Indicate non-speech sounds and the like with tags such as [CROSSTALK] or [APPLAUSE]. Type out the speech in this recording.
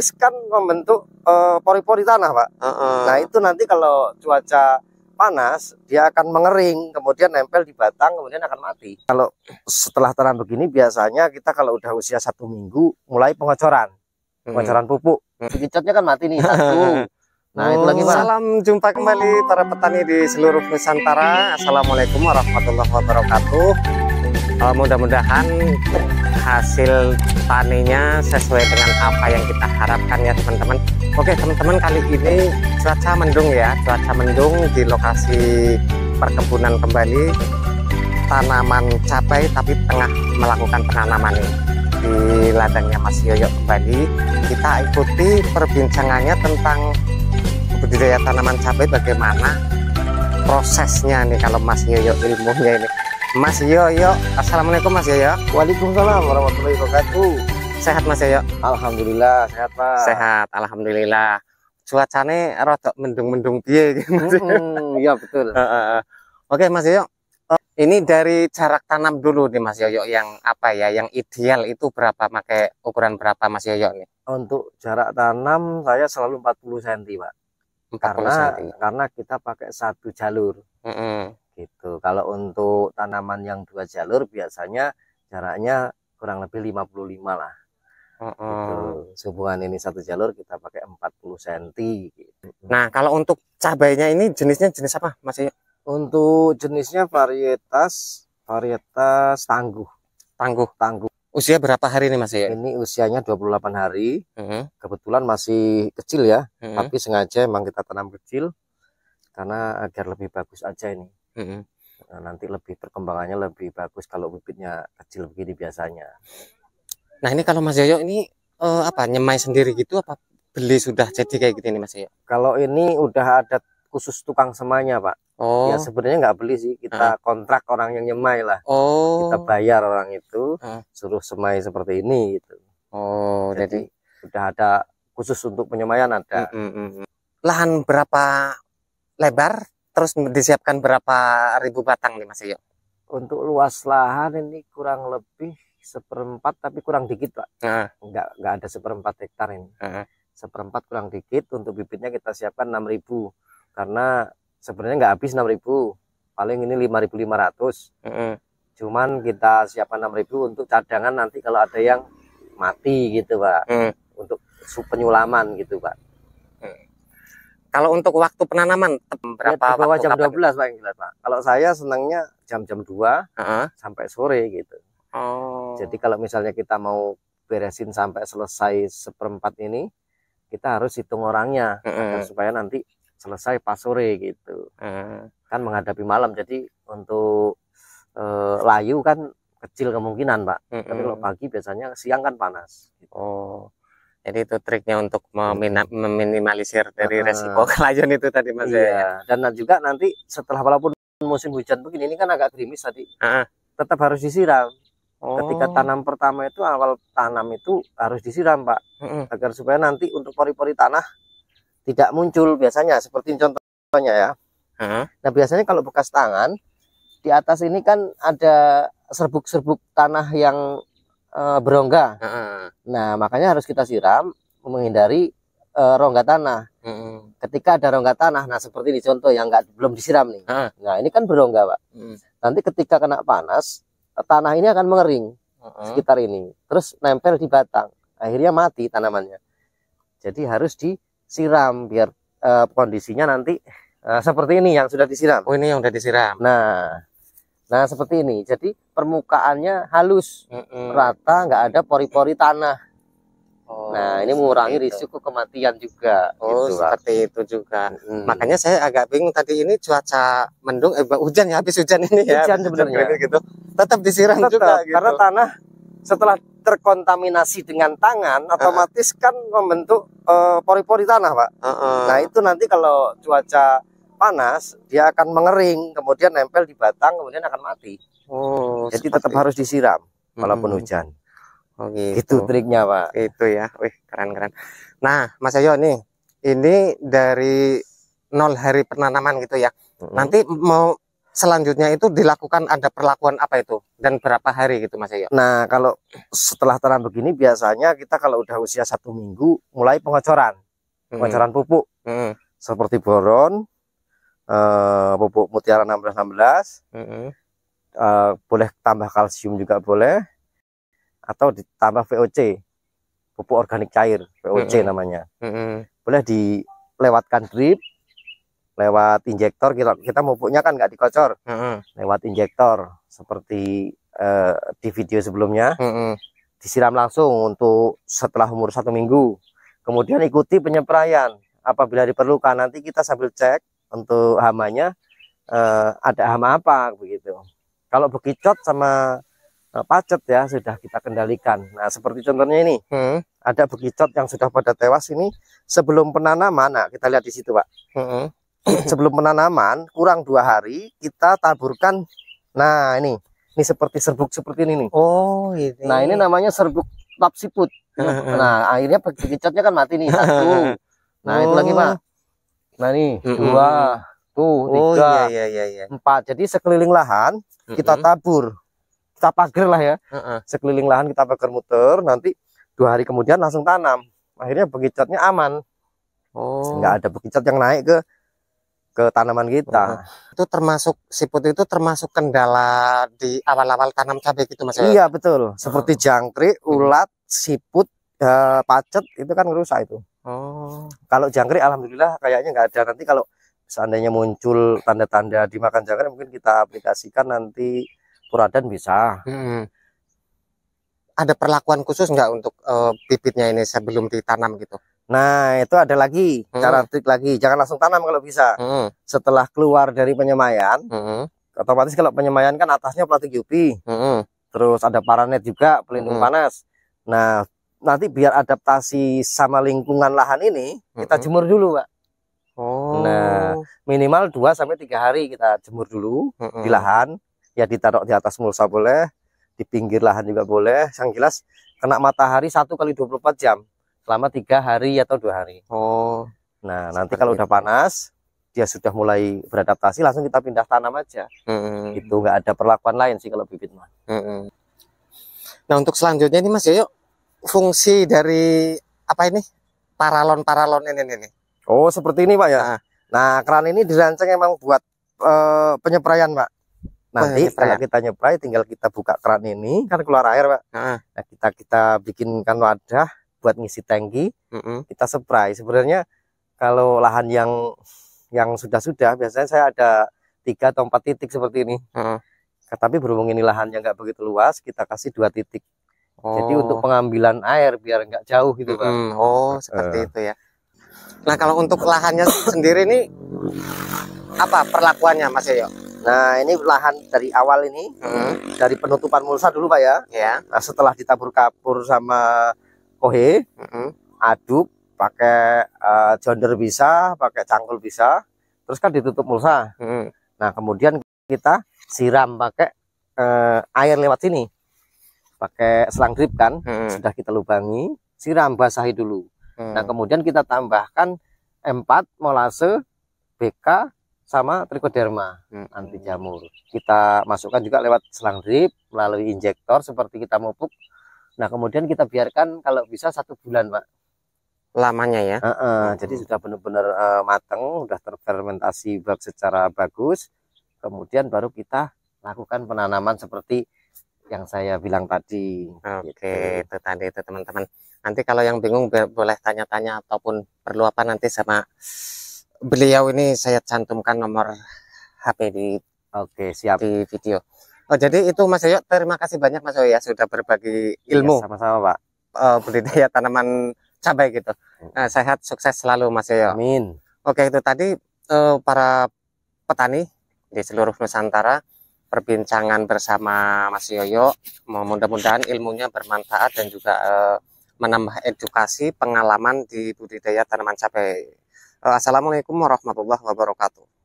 otomatis kan membentuk eh, pori-pori uh, tanah, Pak. Uh -uh. Nah, itu nanti kalau cuaca panas, dia akan mengering, kemudian nempel di batang, kemudian akan mati. Kalau setelah tanam begini, biasanya kita kalau udah usia satu minggu, mulai pengocoran. Hmm. Pengocoran pupuk. Cicatnya hmm. kan mati nih, satu. [LAUGHS] Nah, itu lagi, Pak. Salam jumpa kembali para petani di seluruh Nusantara. Assalamualaikum warahmatullahi wabarakatuh uh, mudah-mudahan hasil panennya sesuai dengan apa yang kita harapkan ya teman-teman oke teman-teman kali ini cuaca mendung ya cuaca mendung di lokasi perkebunan kembali tanaman cabai tapi tengah melakukan penanaman nih di ladangnya Mas Yoyo kembali kita ikuti perbincangannya tentang budidaya tanaman cabai bagaimana prosesnya nih kalau Mas Yoyo ilmunya ini Mas Yoyo Assalamualaikum Mas Yoyo Waalaikumsalam warahmatullahi wabarakatuh Sehat Mas Yoyo Alhamdulillah sehat Pak Sehat Alhamdulillah Cuacanya rodok mendung-mendung piye gitu. hmm, Iya betul [LAUGHS] Oke Mas Yoyo eh, Ini dari jarak tanam dulu nih Mas Yoyo Yang apa ya yang ideal itu berapa pakai ukuran berapa Mas Yoyo nih Untuk jarak tanam saya selalu 40 cm Pak 40 karena, cm. karena kita pakai satu jalur mm -hmm gitu kalau untuk tanaman yang dua jalur biasanya jaraknya kurang lebih 55 lah Uh -uh. Gitu. Sehubungan ini satu jalur kita pakai 40 cm gitu. Nah, kalau untuk cabainya ini jenisnya jenis apa, Masih Untuk jenisnya varietas varietas tangguh. Tangguh. Tangguh. Usia berapa hari ini, masih? Ini usianya 28 hari. Uh mm-hmm. -huh. Kebetulan masih kecil ya, uh mm-hmm. -huh. tapi sengaja emang kita tanam kecil karena agar lebih bagus aja ini nah, nanti lebih perkembangannya lebih bagus kalau bibitnya kecil begini biasanya. Nah ini kalau Mas Yoyo ini uh, apa nyemai sendiri gitu apa beli sudah jadi kayak gitu ini Mas Yoyo? Kalau ini udah ada khusus tukang semanya Pak. Oh. Ya sebenarnya nggak beli sih, kita uh. kontrak orang yang nyemai lah. Oh. Kita bayar orang itu, uh. suruh semai seperti ini gitu. Oh, jadi, jadi udah ada khusus untuk penyemaian ada. Mm -mm. Lahan berapa lebar terus disiapkan berapa ribu batang nih Mas Iyo? Untuk luas lahan ini kurang lebih seperempat tapi kurang dikit Pak. Nah. Enggak enggak ada seperempat hektar ini. Nah. Seperempat kurang dikit untuk bibitnya kita siapkan 6000 karena sebenarnya nggak habis 6000 paling ini 5500 nah. cuman kita siapkan 6000 untuk cadangan nanti kalau ada yang mati gitu Pak. Nah. Untuk penyulaman gitu Pak kalau untuk waktu penanaman iya, berapa ya, waktu jam 12 Pak Pak. Kalau saya senangnya jam-jam 2 uh -huh. sampai sore gitu. Oh. Jadi kalau misalnya kita mau beresin sampai selesai seperempat ini, kita harus hitung orangnya uh -huh. supaya nanti selesai pas sore gitu. Uh -huh. Kan menghadapi malam jadi untuk uh, layu kan kecil kemungkinan, Pak. Uh -huh. Tapi kalau pagi biasanya siang kan panas. Gitu. Oh. Jadi itu triknya untuk meminimalisir dari resiko [LAUGHS] kelajuan itu tadi Mas iya. ya. Dan juga nanti setelah walaupun musim hujan begini ini kan agak gerimis tadi. Uh Tetap harus disiram. Oh. Ketika tanam pertama itu awal tanam itu harus disiram pak mm agar supaya nanti untuk pori-pori tanah tidak muncul biasanya seperti contohnya ya. Nah biasanya kalau bekas tangan di atas ini kan ada serbuk-serbuk tanah yang uh, berongga. Uh -uh. Nah, makanya harus kita siram menghindari uh, rongga tanah. Uh -uh. Ketika ada rongga tanah, nah seperti ini contoh yang nggak belum disiram nih. Uh -uh. Nah, ini kan berongga, Pak. Uh -uh. Nanti ketika kena panas, eh, tanah ini akan mengering uh -uh. sekitar ini. Terus nempel di batang. Akhirnya mati tanamannya. Jadi harus disiram biar uh, kondisinya nanti uh, seperti ini yang sudah disiram. Oh, ini yang sudah disiram. Nah, Nah seperti ini, jadi permukaannya halus, mm -mm. rata, nggak ada pori-pori tanah. Oh, nah ini mengurangi itu. risiko kematian juga. Oh gitu, seperti lah. itu juga. Mm. Makanya saya agak bingung tadi ini cuaca mendung, eh hujan ya habis hujan ini ya. Hujan sebenarnya. Gitu. Tetap disiram Tetap, juga. Gitu. Karena tanah setelah terkontaminasi dengan tangan eh. otomatis uh kan membentuk eh, pori-pori uh, tanah pak. Uh -uh. Nah itu nanti kalau cuaca panas dia akan mengering kemudian nempel di batang kemudian akan mati oh, jadi tetap tetap harus disiram walaupun hmm. hujan oh, gitu. itu triknya pak itu ya wih keren keren nah Mas Ayo nih ini dari nol hari penanaman gitu ya hmm. nanti mau selanjutnya itu dilakukan ada perlakuan apa itu dan berapa hari gitu Mas Ayo? Nah kalau setelah tanam begini biasanya kita kalau udah usia satu minggu mulai pengocoran, hmm. pengocoran -hmm. pupuk -hmm. seperti boron, uh, eh, pupuk mutiara 1616 mm -hmm. uh, boleh tambah kalsium juga boleh atau ditambah VOC pupuk organik cair VOC mm -hmm. namanya mm -hmm. boleh dilewatkan drip lewat injektor kita kita pupuknya kan nggak dikocor mm -hmm. lewat injektor seperti uh, di video sebelumnya mm -hmm. disiram langsung untuk setelah umur satu minggu kemudian ikuti penyemprayan. apabila diperlukan nanti kita sambil cek untuk hamanya eh, ada hama apa begitu. Kalau bekicot sama eh, pacet ya sudah kita kendalikan. Nah seperti contohnya ini, hmm. ada bekicot yang sudah pada tewas ini sebelum penanaman. Nah kita lihat di situ pak. Hmm. sebelum penanaman kurang dua hari kita taburkan. Nah ini, ini seperti serbuk seperti ini nih. Oh ini. Nah ini namanya serbuk lap siput. Hmm, hmm. Nah akhirnya bekicotnya kan mati nih satu. [LAUGHS] Nah oh. itu lagi pak Nah nih, mm -hmm. dua, tuh, oh, tiga, iya, iya, iya. iya. empat. Jadi sekeliling lahan mm -hmm. kita tabur, kita pagar lah ya. Mm -hmm. Sekeliling lahan kita pagar muter, nanti dua hari kemudian langsung tanam. Akhirnya bekicotnya aman. Oh. Enggak ada bekicot yang naik ke ke tanaman kita. -hmm. Itu termasuk siput itu termasuk kendala di awal-awal tanam cabai gitu Mas. Ya? Iya, betul. Seperti jangkrik, ulat, siput, eh, pacet itu kan rusak itu. Oh. Kalau jangkrik alhamdulillah kayaknya nggak ada. Nanti kalau seandainya muncul tanda-tanda dimakan jangkrik mungkin kita aplikasikan nanti puradan bisa. Hmm. Ada perlakuan khusus nggak untuk uh, bibitnya ini sebelum ditanam gitu? Nah, itu ada lagi hmm. cara trik lagi. Jangan langsung tanam kalau bisa. Hmm. Setelah keluar dari penyemaian, hmm. otomatis kalau penyemaian kan atasnya plastik UV. Hmm. Terus ada paranet juga pelindung hmm. panas. Nah, nanti biar adaptasi sama lingkungan lahan ini kita jemur dulu, Pak. Oh. Nah, minimal 2 sampai tiga hari kita jemur dulu di lahan, ya ditaruh di atas mulsa boleh, di pinggir lahan juga boleh. Yang jelas kena matahari satu kali 24 jam selama tiga hari atau dua hari. Oh. Nah, nanti kalau itu. udah panas, dia sudah mulai beradaptasi, langsung kita pindah tanam aja. -hmm. Itu nggak ada perlakuan lain sih kalau bibit mah. -hmm. Nah, untuk selanjutnya ini Mas Yoyo, fungsi dari apa ini paralon-paralon ini ini Oh, seperti ini, Pak ya. Nah, nah keran ini dirancang emang buat uh, penyeprayan Pak. Nanti kalau kita nyeprai tinggal kita buka keran ini, kan keluar air, Pak. Nah, nah kita kita bikinkan wadah buat ngisi tangki. Mm -mm. Kita spray Sebenarnya kalau lahan yang yang sudah-sudah biasanya saya ada tiga atau empat titik seperti ini. Mm -mm. Tapi berhubung ini lahan yang nggak begitu luas, kita kasih dua titik Oh. Jadi untuk oh. pengambilan air biar nggak jauh gitu pak. Oh seperti uh. itu ya. Nah kalau untuk lahannya sendiri ini apa perlakuannya Mas Yoyo? Nah ini lahan dari awal ini hmm. dari penutupan mulsa dulu pak ya. Ya. Nah setelah ditabur kapur sama kohe, hmm. aduk pakai uh, jonder bisa, pakai cangkul bisa, terus kan ditutup mulsa. Hmm. Nah kemudian kita siram pakai uh, air lewat sini pakai selang drip kan hmm. sudah kita lubangi siram basahi dulu hmm. nah kemudian kita tambahkan M4 molase BK sama trichoderma hmm. anti jamur kita masukkan juga lewat selang drip melalui injektor seperti kita mupuk nah kemudian kita biarkan kalau bisa satu bulan pak lamanya ya uh -uh, hmm. jadi sudah benar-benar uh, eh, matang sudah terfermentasi secara bagus kemudian baru kita lakukan penanaman seperti yang saya bilang tadi. Oke, okay, gitu. itu tadi itu teman-teman. Nanti kalau yang bingung boleh tanya-tanya ataupun perlu apa nanti sama beliau ini saya cantumkan nomor HP di Oke, okay, siap. di video. Oh, jadi itu Mas Yoyo, terima kasih banyak Mas Yoyo ya sudah berbagi iya, ilmu. Sama-sama, ya, Pak. Uh, budidaya tanaman cabai gitu. Hmm. Nah, sehat sukses selalu Mas Yoyo. Amin. Oke, itu tadi uh, para petani di seluruh Nusantara perbincangan bersama Mas Yoyo. Mudah-mudahan ilmunya bermanfaat dan juga eh, menambah edukasi pengalaman di budidaya tanaman cabai. Eh, Assalamualaikum warahmatullahi wabarakatuh.